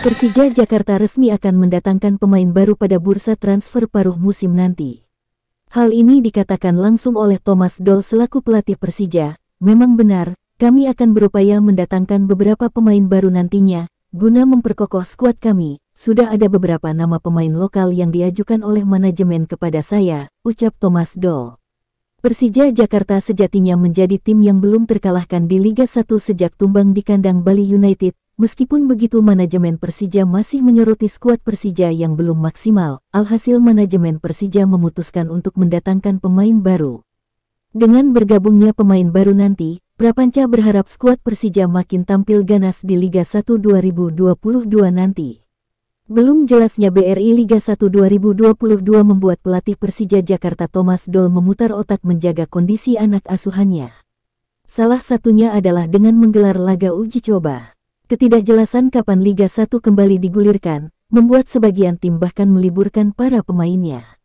Persija Jakarta resmi akan mendatangkan pemain baru pada bursa transfer paruh musim nanti. Hal ini dikatakan langsung oleh Thomas Doll selaku pelatih Persija. Memang benar, kami akan berupaya mendatangkan beberapa pemain baru nantinya, guna memperkokoh skuad kami. Sudah ada beberapa nama pemain lokal yang diajukan oleh manajemen kepada saya, ucap Thomas Doll. Persija Jakarta sejatinya menjadi tim yang belum terkalahkan di Liga 1 sejak tumbang di kandang Bali United Meskipun begitu manajemen Persija masih menyoroti skuad Persija yang belum maksimal, alhasil manajemen Persija memutuskan untuk mendatangkan pemain baru. Dengan bergabungnya pemain baru nanti, Prapanca berharap skuad Persija makin tampil ganas di Liga 1 2022 nanti. Belum jelasnya BRI Liga 1 2022 membuat pelatih Persija Jakarta Thomas Doll memutar otak menjaga kondisi anak asuhannya. Salah satunya adalah dengan menggelar laga uji coba. Ketidakjelasan kapan Liga 1 kembali digulirkan, membuat sebagian tim bahkan meliburkan para pemainnya.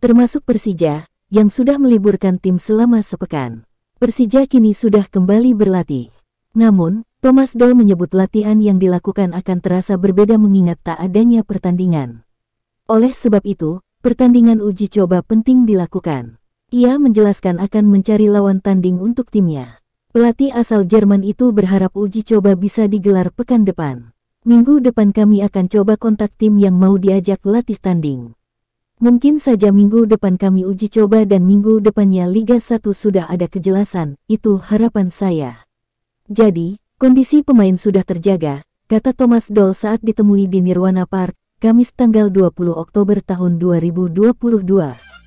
Termasuk Persija, yang sudah meliburkan tim selama sepekan. Persija kini sudah kembali berlatih. Namun, Thomas Doll menyebut latihan yang dilakukan akan terasa berbeda mengingat tak adanya pertandingan. Oleh sebab itu, pertandingan uji coba penting dilakukan. Ia menjelaskan akan mencari lawan tanding untuk timnya. Pelatih asal Jerman itu berharap uji coba bisa digelar pekan depan. Minggu depan kami akan coba kontak tim yang mau diajak latih tanding. Mungkin saja minggu depan kami uji coba dan minggu depannya Liga 1 sudah ada kejelasan, itu harapan saya. Jadi, kondisi pemain sudah terjaga, kata Thomas Doll saat ditemui di Nirwana Park, Kamis tanggal 20 Oktober tahun 2022.